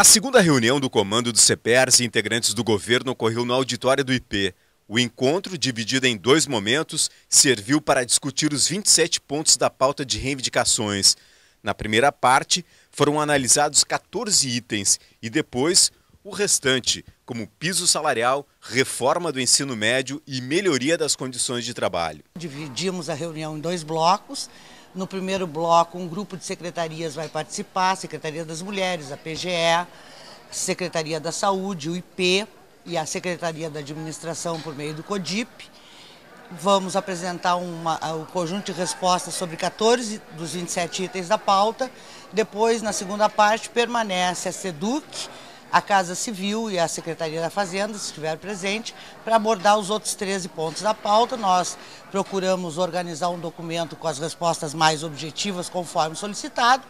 A segunda reunião do comando do CPRS e integrantes do governo ocorreu no auditório do IP. O encontro, dividido em dois momentos, serviu para discutir os 27 pontos da pauta de reivindicações. Na primeira parte, foram analisados 14 itens e depois o restante, como piso salarial, reforma do ensino médio e melhoria das condições de trabalho. Dividimos a reunião em dois blocos. No primeiro bloco, um grupo de secretarias vai participar, Secretaria das Mulheres, a PGE, Secretaria da Saúde, o IP e a Secretaria da Administração por meio do CODIP. Vamos apresentar uma, o conjunto de respostas sobre 14 dos 27 itens da pauta. Depois, na segunda parte, permanece a SEDUC, a Casa Civil e a Secretaria da Fazenda, se presentes para abordar os outros 13 pontos da pauta. Nós procuramos organizar um documento com as respostas mais objetivas, conforme solicitado,